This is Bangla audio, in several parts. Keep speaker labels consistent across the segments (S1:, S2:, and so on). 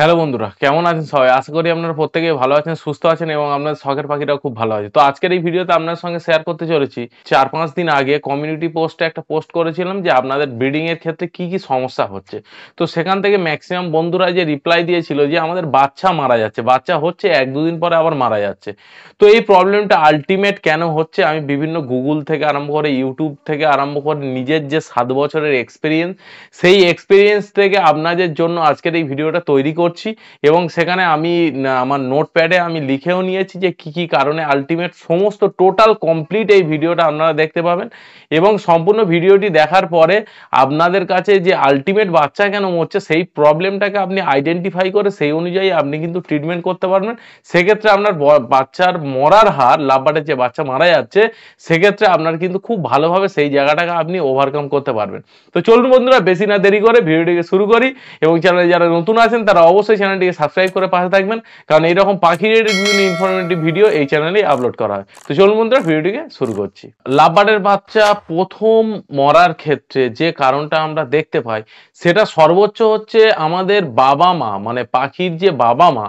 S1: হ্যালো বন্ধুরা কেমন আছেন সবাই আশা করি আপনারা প্রত্যেকে ভালো আছেন সুস্থ আছেন এবং আপনার শখের পাখিটাও খুব ভালো আছে তো আজকের এই ভিডিওতে আপনার সঙ্গে শেয়ার করতে চলেছি চার পাঁচ দিন আগে কমিউনিটি পোস্টে একটা পোস্ট করেছিলাম যে আপনাদের ব্রিডিং এর ক্ষেত্রে কি কি সমস্যা হচ্ছে তো সেখান থেকে ম্যাক্সিমাম বন্ধুরা যে রিপ্লাই দিয়েছিল যে আমাদের বাচ্চা মারা যাচ্ছে বাচ্চা হচ্ছে এক দুদিন পরে আবার মারা যাচ্ছে তো এই প্রবলেমটা আলটিমেট কেন হচ্ছে আমি বিভিন্ন গুগল থেকে আরম্ভ করে ইউটিউব থেকে আরম্ভ করে নিজের যে সাত বছরের এক্সপিরিয়েন্স সেই এক্সপিরিয়েন্স থেকে আপনাদের জন্য আজকের এই ভিডিওটা তৈরি করে করছি এবং সেখানে আমি আমার নোটপ্যাডে আমি লিখেও নিয়েছি যে কি কি কারণে আলটিমেট সমস্ত টোটাল কমপ্লিট এই ভিডিওটা আপনারা দেখতে পাবেন এবং সম্পূর্ণ ভিডিওটি দেখার পরে আপনাদের কাছে যে আলটিমেট বাচ্চা কেন হচ্ছে সেই প্রবলেমটাকে আপনি আইডেন্টিফাই করে সেই অনুযায়ী আপনি কিন্তু ট্রিটমেন্ট করতে পারবেন সেক্ষেত্রে আপনার বাচ্চার মরার হার লাভবাটের যে বাচ্চা মারা যাচ্ছে সেক্ষেত্রে আপনার কিন্তু খুব ভালোভাবে সেই জায়গাটাকে আপনি ওভারকাম করতে পারবেন তো চলুন বন্ধুরা বেশি না দেরি করে ভিডিওটিকে শুরু করি এবং চ্যানেলে যারা নতুন আছেন তারা অবশ্যই চ্যানেলটিকে সাবস্ক্রাইব করে পাশে থাকবেন কারণ এইরকম পাখি রিলেটেড বিভিন্ন ইনফরমেটিভ ভিডিও এই চ্যানেলে আপলোড করা হয় তো চলুন বন্ধুরা ভিডিওটিকে শুরু করছি লাভবার্ডের বাচ্চা প্রথম মরার ক্ষেত্রে যে কারণটা আমরা দেখতে পাই সেটা সর্বোচ্চ হচ্ছে আমাদের বাবা মা মানে পাখির যে বাবা মা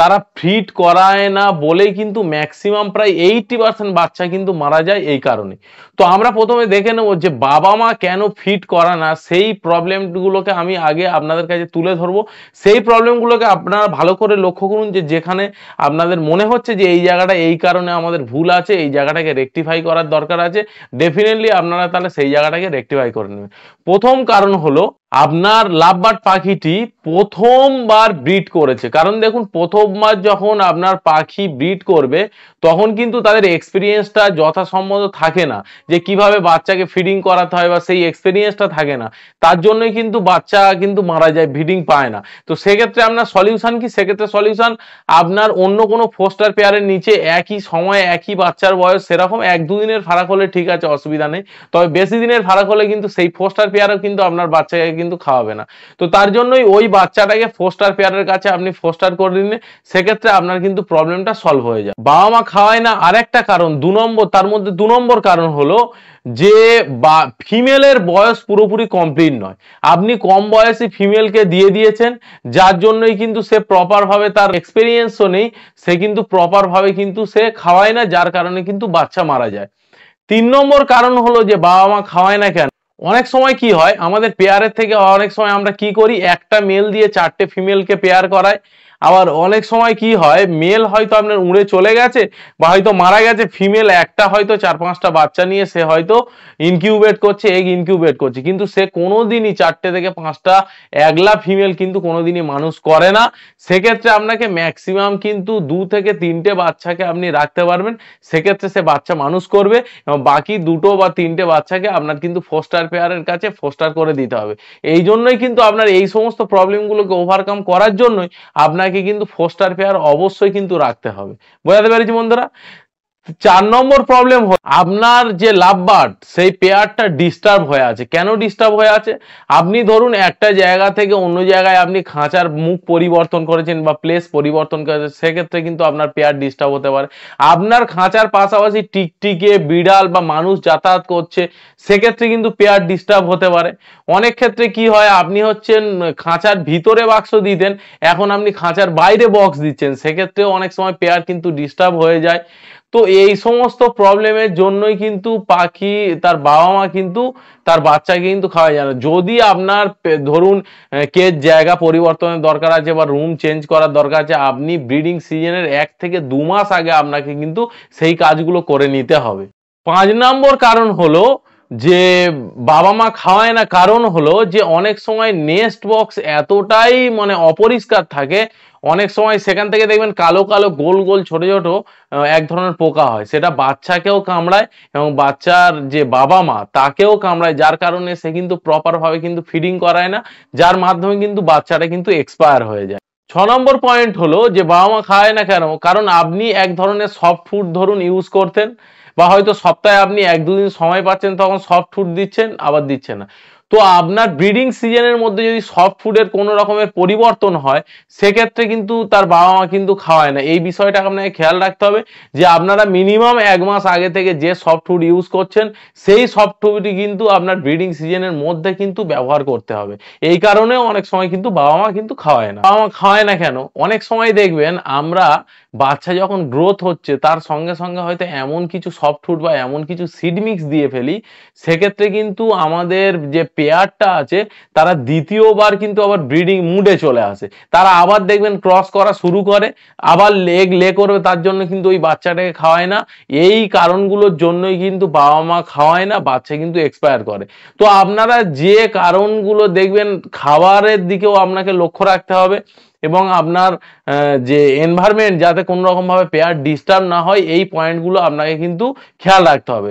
S1: তারা ফিট করায় না বলেই কিন্তু ম্যাক্সিমাম প্রায় এইটটি পার্সেন্ট বাচ্চা কিন্তু মারা যায় এই কারণে তো আমরা প্রথমে দেখে নেব যে বাবা মা কেন ফিট করা না সেই প্রবলেমগুলোকে আমি আগে আপনাদের কাছে তুলে ধরবো সেই প্রবলেমগুলোকে আপনারা ভালো করে লক্ষ্য করুন যে যেখানে আপনাদের মনে হচ্ছে যে এই জায়গাটা এই কারণে আমাদের ভুল আছে এই জায়গাটাকে রেকটিফাই করার দরকার আছে ডেফিনেটলি আপনারা তাহলে সেই জায়গাটাকে রেকটিফাই করে নেবেন প্রথম কারণ হলো আপনার লাভবার্ড পাখিটি প্রথমবার ব্রিড করেছে কারণ দেখুন প্রথম মাস যখন আপনার পাখি ব্রিড করবে তখন কিন্তু তাদের এক্সপিরিয়েন্সটা যথাসম্মত থাকে না যে কিভাবে বাচ্চাকে ফিডিং করাতে হয় বা সেই এক্সপিরিয়েন্সটা থাকে না তার জন্যই কিন্তু বাচ্চা কিন্তু মারা যায় ফিডিং পায় না তো সেক্ষেত্রে আপনার সলিউশন কি সেক্ষেত্রে সলিউশন আপনার অন্য কোনো ফোস্টার পেয়ারের নিচে একই সময় একই বাচ্চার বয়স সেরকম এক দুদিনের ফারাক হলে ঠিক আছে অসুবিধা নেই তবে বেশি দিনের ফারাক হলে কিন্তু সেই ফোস্টার পেয়ারও কিন্তু আপনার বাচ্চাকে কিন্তু খাওয়াবে না তো তার জন্যই ওই বাচ্চাটাকে ফোস্টার পেয়ারের কাছে আপনি ফোস্টার করে দিন সেক্ষেত্রে আপনার কিন্তু প্রবলেমটা সলভ হয়ে যায় বাবা মা খাওয়ায় না আর একটা কারণ দু নম্বর তার মধ্যে দু নম্বর কারণ হলো যে বা ফিমেলের বয়স পুরোপুরি কমপ্লিট নয় আপনি কম বয়সে ফিমেলকে দিয়ে দিয়েছেন যার জন্যই কিন্তু সে প্রপারভাবে তার এক্সপিরিয়েন্সও নেই সে কিন্তু প্রপারভাবে কিন্তু সে খাওয়ায় না যার কারণে কিন্তু বাচ্চা মারা যায় তিন নম্বর কারণ হলো যে বাবা মা খাওয়ায় না কেন অনেক সময় কি হয় আমাদের পেয়ারের থেকে অনেক সময় আমরা কি করি একটা মেল দিয়ে চারটে ফিমেলকে পেয়ার করায় আবার অনেক সময় কি হয় মেল হয়তো আপনার উড়ে চলে গেছে বা হয়তো মারা গেছে ফিমেল একটা হয়তো চার পাঁচটা বাচ্চা নিয়ে সে হয়তো ইনকিউবেট করছে এগ ইনকিউবেট করছে কিন্তু সে কোনোদিনই চারটে থেকে পাঁচটা একলা ফিমেল কিন্তু কোনোদিনই মানুষ করে না সেক্ষেত্রে আপনাকে ম্যাক্সিমাম কিন্তু দু থেকে তিনটে বাচ্চাকে আপনি রাখতে পারবেন সেক্ষেত্রে সে বাচ্চা মানুষ করবে এবং বাকি দুটো বা তিনটে বাচ্চাকে আপনার কিন্তু ফোস্টার পেয়ারের কাছে ফোস্টার করে দিতে হবে এই জন্যই কিন্তু আপনার এই সমস্ত প্রবলেমগুলোকে ওভারকাম করার জন্যই আপনার আপনাকে কিন্তু স্টার পেয়ার অবশ্যই কিন্তু রাখতে হবে বোঝাতে পেরেছি বন্ধুরা চার নম্বর প্রবলেম আপনার যে লাভ বার্ড সেই পেয়ারটা ডিস্টার্ব হয়ে আছে কেন ডিস্টার্ব হয়ে আছে আপনি ধরুন একটা জায়গা থেকে অন্য জায়গায় আপনি খাঁচার মুখ পরিবর্তন করেছেন বা প্লেস পরিবর্তন করেছেন সেক্ষেত্রে কিন্তু আপনার পেয়ার ডিস্টার্ব হতে পারে আপনার খাঁচার পাশাপাশি টিকটিকে বিড়াল বা মানুষ যাতায়াত করছে সেক্ষেত্রে কিন্তু পেয়ার ডিস্টার্ব হতে পারে অনেক ক্ষেত্রে কি হয় আপনি হচ্ছেন খাঁচার ভিতরে বাক্স দিতেন এখন আপনি খাঁচার বাইরে বক্স দিচ্ছেন সেক্ষেত্রেও অনেক সময় পেয়ার কিন্তু ডিস্টার্ব হয়ে যায় তো এই সমস্ত প্রবলেমের জন্যই কিন্তু পাখি তার বাবা মা কিন্তু তার বাচ্চাকে কিন্তু খাওয়া যায় না যদি আপনার ধরুন কে জায়গা পরিবর্তনের দরকার আছে বা রুম চেঞ্জ করার দরকার আছে আপনি ব্রিডিং সিজনের এক থেকে দু মাস আগে আপনাকে কিন্তু সেই কাজগুলো করে নিতে হবে পাঁচ নম্বর কারণ হলো যে বাবা মা খাওয়ায় না কারণ হলো যে অনেক সময় নেস্ট বক্স এতটাই মানে অপরিষ্কার থাকে অনেক সময় সেখান থেকে দেখবেন কালো কালো গোল গোল ছোট ছোট এক ধরনের পোকা হয় সেটা বাচ্চাকেও কামড়ায় এবং বাচ্চার যে বাবা মা তাকেও কামড়ায় যার কারণে সে কিন্তু প্রপারভাবে কিন্তু ফিডিং করায় না যার মাধ্যমে কিন্তু বাচ্চাটা কিন্তু এক্সপায়ার হয়ে যায় ছ নম্বর পয়েন্ট হলো যে বাবা মা খায় না কেন কারণ আপনি এক ধরনের সফট ফুড ধরুন ইউজ করতেন বা হয়তো সপ্তাহে আপনি এক দুদিন সময় পাচ্ছেন তখন সফট ফুড দিচ্ছেন আবার দিচ্ছেন না তো আপনার ব্রিডিং সিজনের মধ্যে যদি সফট ফুডের কোনো রকমের পরিবর্তন হয় সেক্ষেত্রে কিন্তু তার বাবা মা কিন্তু খাওয়ায় না এই বিষয়টা আপনাকে খেয়াল রাখতে হবে যে আপনারা মিনিমাম এক মাস আগে থেকে যে সফট ফুড ইউজ করছেন সেই সফট ফুডটি কিন্তু আপনার ব্রিডিং সিজনের মধ্যে কিন্তু ব্যবহার করতে হবে এই কারণে অনেক সময় কিন্তু বাবা মা কিন্তু খাওয়ায় না বাবা মা খাওয়ায় না কেন অনেক সময় দেখবেন আমরা বাচ্চা যখন গ্রোথ হচ্ছে তার সঙ্গে সঙ্গে হয়তো এমন কিছু সফটফুড বা এমন কিছু সিড মিক্স দিয়ে ফেলি সেক্ষেত্রে কিন্তু আমাদের যে পেয়ারটা আছে তারা দ্বিতীয়বার কিন্তু আবার ব্রিডিং মুডে চলে আসে তারা আবার দেখবেন ক্রস করা শুরু করে আবার লেগ লে করবে তার জন্য কিন্তু ওই বাচ্চাটাকে খাওয়ায় না এই কারণগুলোর জন্যই কিন্তু বাবা মা খাওয়ায় না বাচ্চা কিন্তু এক্সপায়ার করে তো আপনারা যে কারণগুলো দেখবেন খাবারের দিকেও আপনাকে লক্ষ্য রাখতে হবে এবং আপনার যে এনভায়রনমেন্ট যাতে কোনো ভাবে পেয়ার ডিস্টার্ব না হয় এই পয়েন্টগুলো আপনাকে কিন্তু খেয়াল রাখতে হবে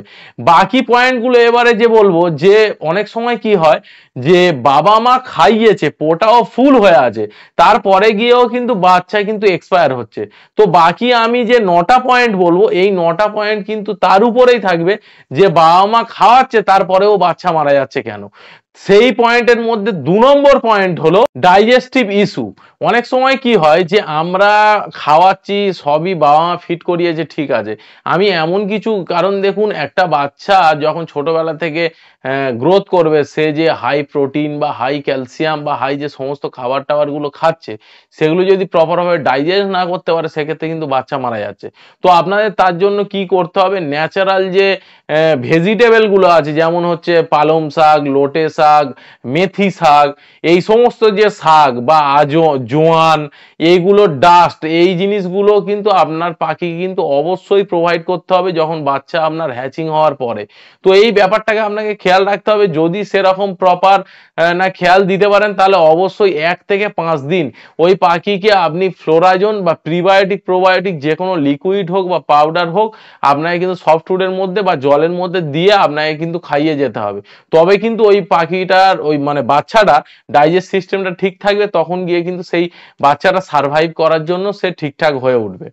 S1: বাকি পয়েন্টগুলো এবারে যে বলবো যে অনেক সময় কি হয় যে বাবা মা খাইয়েছে পোটাও ফুল হয়ে আছে তারপরে গিয়েও কিন্তু বাচ্চা কিন্তু এক্সপায়ার হচ্ছে তো বাকি আমি যে নটা পয়েন্ট বলবো এই নটা পয়েন্ট কিন্তু তার উপরেই থাকবে যে বাবা মা খাওয়াচ্ছে তারপরেও বাচ্চা মারা যাচ্ছে কেন সেই পয়েন্টের মধ্যে দু নম্বর পয়েন্ট হলো ডাইজেস্টিভ ইস্যু অনেক সময় কি হয় যে আমরা খাওয়াচ্ছি সবই বাবা মা ফিট করিয়েছে ঠিক আছে আমি এমন কিছু কারণ দেখুন একটা বাচ্চা যখন ছোটবেলা থেকে গ্রোথ হ্যাঁ, করবে সে যে হাই প্রোটিন বা হাই ক্যালসিয়াম বা হাই যে সমস্ত খাবার টাবারগুলো খাচ্ছে সেগুলো যদি প্রপারভাবে ডাইজেস্ট না করতে পারে সেক্ষেত্রে কিন্তু বাচ্চা মারা যাচ্ছে তো আপনাদের তার জন্য কি করতে হবে ন্যাচারাল যে ভেজিটেবলগুলো আছে যেমন হচ্ছে পালং শাক লোটে শাক মেথি শাক এই সমস্ত যে শাক বা আজো জোয়ান এইগুলো ডাস্ট এই জিনিসগুলো কিন্তু আপনার পাখি কিন্তু অবশ্যই প্রোভাইড করতে হবে যখন বাচ্চা আপনার হ্যাচিং হওয়ার পরে তো এই ব্যাপারটাকে আপনাকে খেয়াল রাখতে হবে যদি সেরকম প্রপার না খেয়াল দিতে পারেন তাহলে অবশ্যই এক থেকে পাঁচ দিন ওই পাখিকে আপনি ফ্লোরাইজন বা প্রিবায়োটিক প্রোবায়োটিক যে কোনো লিকুইড হোক বা পাউডার হোক আপনাকে কিন্তু সফট ফুডের মধ্যে বা জলের মধ্যে দিয়ে আপনাকে কিন্তু খাইয়ে যেতে হবে তবে কিন্তু ওই পাখিটার ওই মানে বাচ্চাটা ডাইজেস্ট সিস্টেমটা ঠিক থাকবে তখন গিয়ে কিন্তু সেই বাচ্চাটা সার্ভাইভ করার জন্য সে ঠিকঠাক হয়ে উঠবে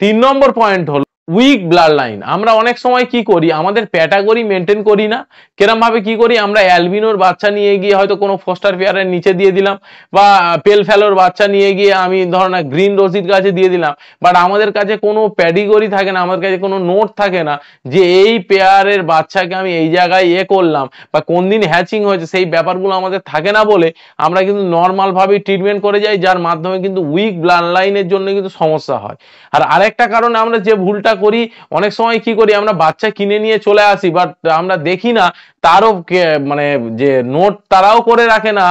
S1: তিন নম্বর পয়েন্ট হলো উইক ব্লার লাইন আমরা অনেক সময় কি করি আমাদের প্যাটাগরি মেনটেন করি না কেরম ভাবে কি করি আমরা অ্যালবিনোর বাচ্চা নিয়ে গিয়ে হয়তো কোনো ফস্টার পেয়ারের নিচে দিয়ে দিলাম বা পেল ফেলোর বাচ্চা নিয়ে গিয়ে আমি ধর না গ্রিন রোজির কাছে দিয়ে দিলাম বাট আমাদের কাছে কোনো প্যাডিগরি থাকে না আমাদের কাছে কোনো নোট থাকে না যে এই পেয়ারের বাচ্চাকে আমি এই জায়গায় এ করলাম বা কোন দিন হ্যাচিং হয়েছে সেই ব্যাপারগুলো আমাদের থাকে না বলে আমরা কিন্তু নর্মালভাবেই ট্রিটমেন্ট করে যাই যার মাধ্যমে কিন্তু উইক ব্লার লাইনের জন্য কিন্তু সমস্যা হয় আর আরেকটা কারণে আমরা যে ভুলটা করি অনেক সময় কি করি আমরা বাচ্চা কিনে নিয়ে চলে আসি বাট আমরা দেখি না তারও মানে যে নোট তারাও করে রাখে না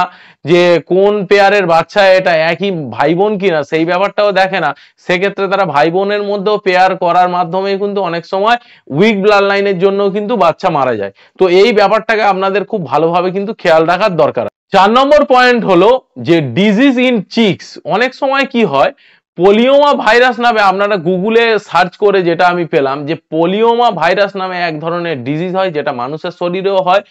S1: যে কোন পেয়ারের বাচ্চা এটা একই ভাই বোন কিনা সেই ব্যাপারটাও দেখে না সেক্ষেত্রে তারা ভাই বোনের মধ্যেও পেয়ার করার মাধ্যমে কিন্তু অনেক সময় উইক ব্লাড লাইনের জন্য কিন্তু বাচ্চা মারা যায় তো এই ব্যাপারটাকে আপনাদের খুব ভালোভাবে কিন্তু খেয়াল রাখার দরকার চার নম্বর পয়েন্ট হলো যে ডিজিজ ইন চিক্স অনেক সময় কি হয় পোলিওমা ভাইরাস নামে আপনারা গুগলে সার্চ করে যেটা আমি পেলাম যে পোলিওমা ভাইরাস নামে এক ধরনের ডিজিজ হয় যেটা মানুষের শরীরেও হয়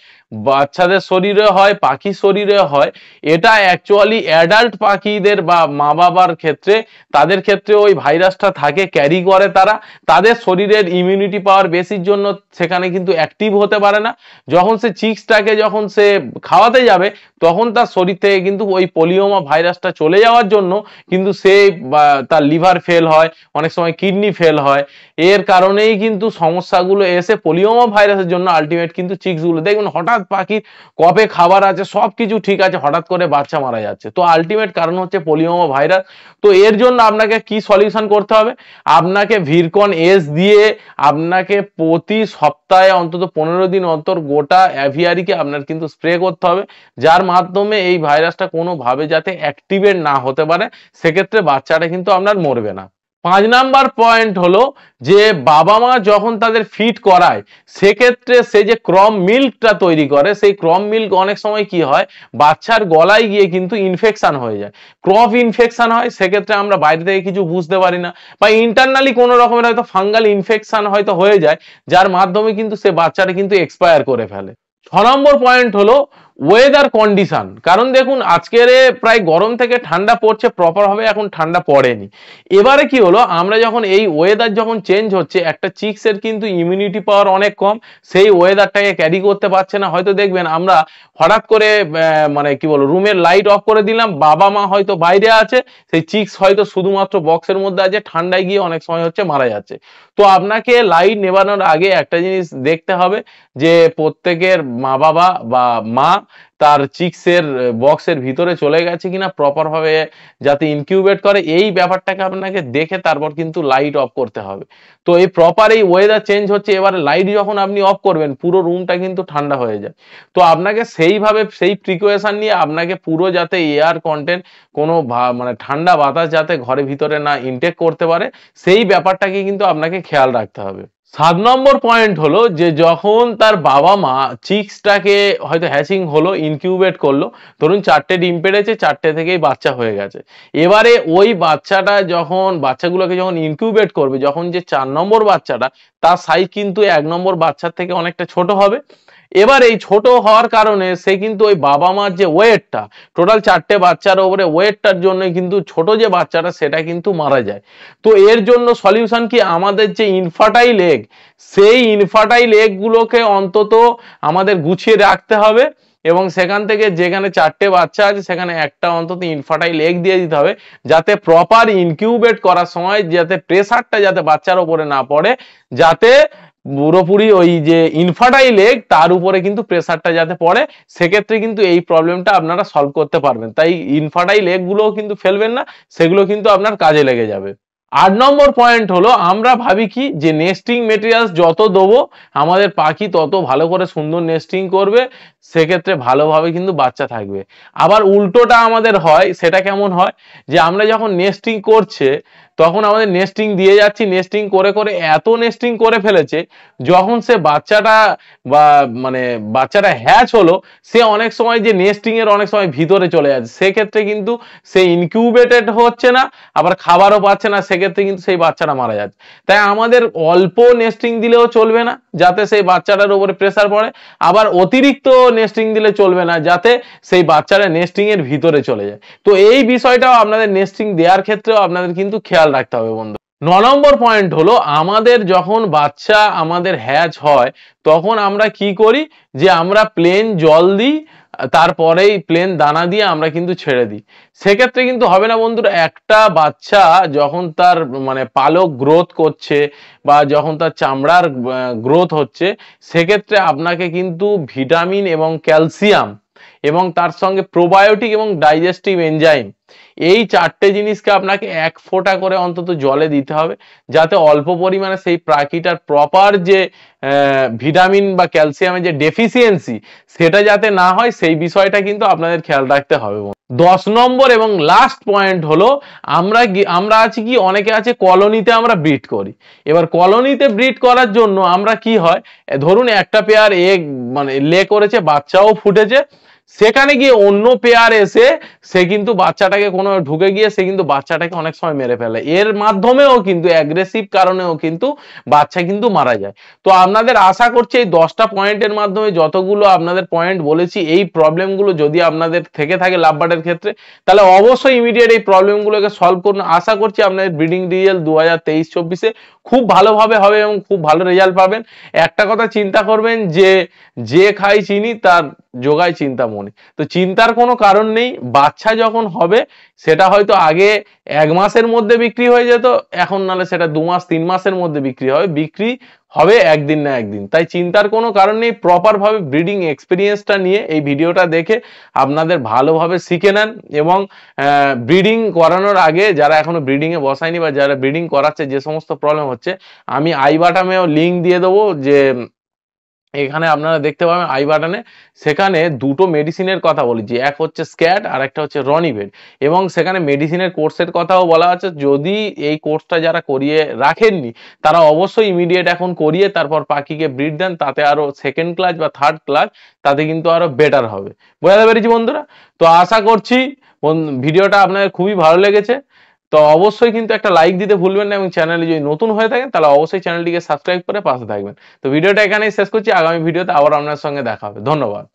S1: বাচ্চাদের শরীরে হয় পাখির শরীরে হয় এটা অ্যাকচুয়ালি অ্যাডাল্ট পাখিদের বা মা বাবার ক্ষেত্রে তাদের ক্ষেত্রে ওই ভাইরাসটা থাকে ক্যারি করে তারা তাদের শরীরের ইমিউনিটি পাওয়ার বেশির জন্য সেখানে কিন্তু অ্যাক্টিভ হতে পারে না যখন সে চিক্সটাকে যখন সে খাওয়াতে যাবে তখন তার শরীর থেকে কিন্তু ওই পোলিওমা ভাইরাসটা চলে যাওয়ার জন্য কিন্তু সে তার লিভার ফেল হয় অনেক সময় কিডনি ফেল হয় এর কারণেই কিন্তু সমস্যাগুলো এসে পোলিওমা ভাইরাসের জন্য আলটিমেট কিন্তু চিক্সগুলো দেখবেন হঠাৎ পাখির কবে খাবার আছে সব কিছু ঠিক আছে হঠাৎ করে বাচ্চা মারা যাচ্ছে তো আলটিমেট কারণ হচ্ছে পোলিওমা ভাইরাস তো এর জন্য আপনাকে কি সলিউশন করতে হবে আপনাকে ভিরকন এস দিয়ে আপনাকে প্রতি সপ্তাহে অন্তত পনেরো দিন অন্তর গোটা অ্যাভিয়ারিকে আপনার কিন্তু স্প্রে করতে হবে যার মাধ্যমে এই ভাইরাসটা কোনোভাবে যাতে অ্যাক্টিভেট না হতে পারে সেক্ষেত্রে বাচ্চাটা কিন্তু কিন্তু আপনার মরবে না পাঁচ নাম্বার পয়েন্ট হলো যে বাবা মা যখন তাদের ফিট করায় সেক্ষেত্রে সে যে ক্রম মিল্কটা তৈরি করে সেই ক্রম মিল্ক অনেক সময় কি হয় বাচ্চার গলায় গিয়ে কিন্তু ইনফেকশান হয়ে যায় ক্রপ ইনফেকশন হয় সেক্ষেত্রে আমরা বাইরে থেকে কিছু বুঝতে পারি না বা ইন্টারনালি কোনো রকমের হয়তো ফাঙ্গাল ইনফেকশন হয়তো হয়ে যায় যার মাধ্যমে কিন্তু সে বাচ্চাটা কিন্তু এক্সপায়ার করে ফেলে ছ নম্বর পয়েন্ট হলো ওয়েদার কন্ডিশন কারণ দেখুন আজকের প্রায় গরম থেকে ঠান্ডা পড়ছে প্রপারভাবে এখন ঠান্ডা পড়েনি এবারে কি হলো আমরা যখন এই ওয়েদার যখন চেঞ্জ হচ্ছে একটা চিক্সের কিন্তু ইমিউনিটি পাওয়ার অনেক কম সেই ওয়েদারটাকে ক্যারি করতে পারছে না হয়তো দেখবেন আমরা হঠাৎ করে মানে কি বলবো রুমের লাইট অফ করে দিলাম বাবা মা হয়তো বাইরে আছে সেই চিক্স হয়তো শুধুমাত্র বক্সের মধ্যে আছে ঠান্ডায় গিয়ে অনেক সময় হচ্ছে মারা যাচ্ছে তো আপনাকে লাইট নেবানোর আগে একটা জিনিস দেখতে হবে যে প্রত্যেকের মা বাবা বা মা তার চিক্সের বক্সের ভিতরে চলে গেছে কিনা প্রপার ভাবে যাতে ইনকিউবেট করে এই ব্যাপারটাকে আপনাকে দেখে তারপর কিন্তু লাইট অফ করতে হবে তো এই প্রপার এই ওয়েদার চেঞ্জ হচ্ছে এবারে লাইট যখন আপনি অফ করবেন পুরো রুমটা কিন্তু ঠান্ডা হয়ে যায় তো আপনাকে সেইভাবে সেই প্রিকোয়েশন নিয়ে আপনাকে পুরো যাতে এয়ার কন্টেন্ট কোনো মানে ঠান্ডা বাতাস যাতে ঘরে ভিতরে না ইনটেক করতে পারে সেই ব্যাপারটাকে কিন্তু আপনাকে খেয়াল রাখতে হবে সাত নম্বর পয়েন্ট হলো যে যখন তার বাবা মা চিক্সটাকে হয়তো হ্যাচিং হলো ইনকিউবেট করলো ধরুন চারটে ডিম পেড়েছে চারটে থেকেই বাচ্চা হয়ে গেছে এবারে ওই বাচ্চাটা যখন বাচ্চাগুলোকে যখন ইনকিউবেট করবে যখন যে চার নম্বর বাচ্চাটা তার সাইজ কিন্তু এক নম্বর বাচ্চার থেকে অনেকটা ছোট হবে এবার এই ছোট হওয়ার কারণে সে কিন্তু ওই বাবা মার যে ওয়েটটা টোটাল চারটে বাচ্চার ওপরে ওয়েটটার জন্য কিন্তু ছোট যে বাচ্চাটা সেটা কিন্তু মারা যায় তো এর জন্য সলিউশন কি আমাদের যে ইনফার্টাইল এগ সেই ইনফার্টাইল এগগুলোকে অন্তত আমাদের গুছিয়ে রাখতে হবে এবং সেখান থেকে যেখানে চারটে বাচ্চা আছে সেখানে একটা অন্তত ইনফার্টাইল এগ দিয়ে দিতে হবে যাতে প্রপার ইনকিউবেট করার সময় যাতে প্রেসারটা যাতে বাচ্চার ওপরে না পড়ে যাতে পুরোপুরি ওই যে ইনফার্টাইল এগ তার উপরে কিন্তু প্রেসারটা যাতে পড়ে সেক্ষেত্রে কিন্তু এই প্রবলেমটা আপনারা সলভ করতে পারবেন তাই ইনফার্টাইল এগগুলোও কিন্তু ফেলবেন না সেগুলো কিন্তু আপনার কাজে লেগে যাবে আট নম্বর পয়েন্ট হলো আমরা ভাবি কি যে নেস্টিং মেটেরিয়ালস যত দেবো আমাদের পাখি তত ভালো করে সুন্দর নেস্টিং করবে সেক্ষেত্রে ভালোভাবে কিন্তু বাচ্চা থাকবে আবার উল্টোটা আমাদের হয় সেটা কেমন হয় যে আমরা যখন নেস্টিং করছে তখন আমাদের নেস্টিং দিয়ে যাচ্ছি নেস্টিং করে করে এত নেস্টিং করে ফেলেছে যখন সে বাচ্চাটা বা মানে বাচ্চাটা হ্যাচ হলো সে অনেক সময় যে নেস্টিং এর অনেক সময় ভিতরে চলে যাচ্ছে সেক্ষেত্রে কিন্তু সে ইনকিউবেটেড হচ্ছে না আবার খাবারও পাচ্ছে না সেক্ষেত্রে কিন্তু সেই বাচ্চাটা মারা যাচ্ছে তাই আমাদের অল্প নেস্টিং দিলেও চলবে না যাতে সেই বাচ্চাটার উপরে প্রেসার পড়ে আবার অতিরিক্ত নেস্টিং দিলে চলবে না যাতে সেই বাচ্চাটা নেস্টিং এর ভিতরে চলে যায় তো এই বিষয়টাও আপনাদের নেস্টিং দেওয়ার ক্ষেত্রেও আপনাদের কিন্তু খেয়াল রাখতে হবে বন্ধু ন নম্বর পয়েন্ট হলো আমাদের যখন বাচ্চা আমাদের হ্যাচ হয় তখন আমরা কি করি যে আমরা প্লেন জল দিই তারপরেই প্লেন দানা দিয়ে আমরা কিন্তু ছেড়ে দিই সেক্ষেত্রে কিন্তু হবে না বন্ধুরা একটা বাচ্চা যখন তার মানে পালক গ্রোথ করছে বা যখন তার চামড়ার গ্রোথ হচ্ছে সেক্ষেত্রে আপনাকে কিন্তু ভিটামিন এবং ক্যালসিয়াম এবং তার সঙ্গে প্রোবায়োটিক এবং ডাইজেস্টিভ এনজাইম এই চারটে জিনিসকে আপনাকে এক ফোঁটা করে অন্তত জলে দিতে হবে যাতে অল্প পরিমাণে সেই প্রাকৃতার প্রপার যে ভিটামিন বা ক্যালসিয়ামের যে ডেফিসিয়েন্সি সেটা যাতে না হয় সেই বিষয়টা কিন্তু আপনাদের খেয়াল রাখতে হবে দশ নম্বর এবং লাস্ট পয়েন্ট হলো আমরা আমরা আছি কি অনেকে আছে কলোনিতে আমরা ব্রিড করি এবার কলোনিতে ব্রিড করার জন্য আমরা কি হয় ধরুন একটা পেয়ার এ মানে লে করেছে বাচ্চাও ফুটেছে সেখানে গিয়ে অন্য পেয়ার এসে সে কিন্তু বাচ্চাটাকে কোনো ঢুকে গিয়ে সে কিন্তু বাচ্চাটাকে অনেক সময় মেরে ফেলে এর মাধ্যমেও কিন্তু অ্যাগ্রেসিভ কারণেও কিন্তু বাচ্চা কিন্তু মারা যায় তো আপনাদের আশা করছি এই দশটা পয়েন্টের মাধ্যমে যতগুলো আপনাদের পয়েন্ট বলেছি এই প্রবলেমগুলো যদি আপনাদের থেকে থাকে লাভ বাটের ক্ষেত্রে তাহলে অবশ্যই ইমিডিয়েট এই প্রবলেমগুলোকে সলভ করুন আশা করছি আপনাদের ব্রিডিং ডিজেল দু হাজার তেইশ চব্বিশে খুব ভালোভাবে হবে এবং খুব ভালো রেজাল্ট পাবেন একটা কথা চিন্তা করবেন যে যে খাই চিনি তার যোগায় চিন্তা মনে তো চিন্তার কোনো কারণ নেই বাচ্চা যখন হবে সেটা হয়তো আগে এক মাসের মধ্যে বিক্রি হয়ে যেত এখন নালে সেটা দু মাস তিন মাসের মধ্যে বিক্রি হবে বিক্রি হবে একদিন না একদিন তাই চিন্তার কোনো কারণ নেই প্রপারভাবে ব্রিডিং এক্সপিরিয়েন্সটা নিয়ে এই ভিডিওটা দেখে আপনাদের ভালোভাবে শিখে নেন এবং ব্রিডিং করানোর আগে যারা এখনো ব্রিডিংয়ে বসায়নি বা যারা ব্রিডিং করাচ্ছে যে সমস্ত প্রবলেম হচ্ছে আমি আইবাটামেও লিঙ্ক দিয়ে দেবো যে এখানে আপনারা দেখতে পাবেন আই বাটনে সেখানে দুটো মেডিসিনের কথা বলেছি এক হচ্ছে স্ক্যাট আর একটা হচ্ছে রনিভেট এবং সেখানে মেডিসিনের কোর্সের কথাও বলা আছে যদি এই কোর্সটা যারা করিয়ে রাখেননি তারা অবশ্যই ইমিডিয়েট এখন করিয়ে তারপর পাখিকে ব্রিড দেন তাতে আরও সেকেন্ড ক্লাস বা থার্ড ক্লাস তাতে কিন্তু আরও বেটার হবে বোঝাতে পেরেছি বন্ধুরা তো আশা করছি ভিডিওটা আপনাদের খুবই ভালো লেগেছে তো অবশ্যই কিন্তু একটা লাইক দিতে ভুলবেন না এবং চ্যানেলে যদি নতুন হয়ে থাকেন তাহলে অবশ্যই চ্যানেলটিকে সাবস্ক্রাইব করে পাশে থাকবেন তো ভিডিওটা এখানেই শেষ করছি আগামী ভিডিওতে আবার আপনার সঙ্গে দেখা হবে ধন্যবাদ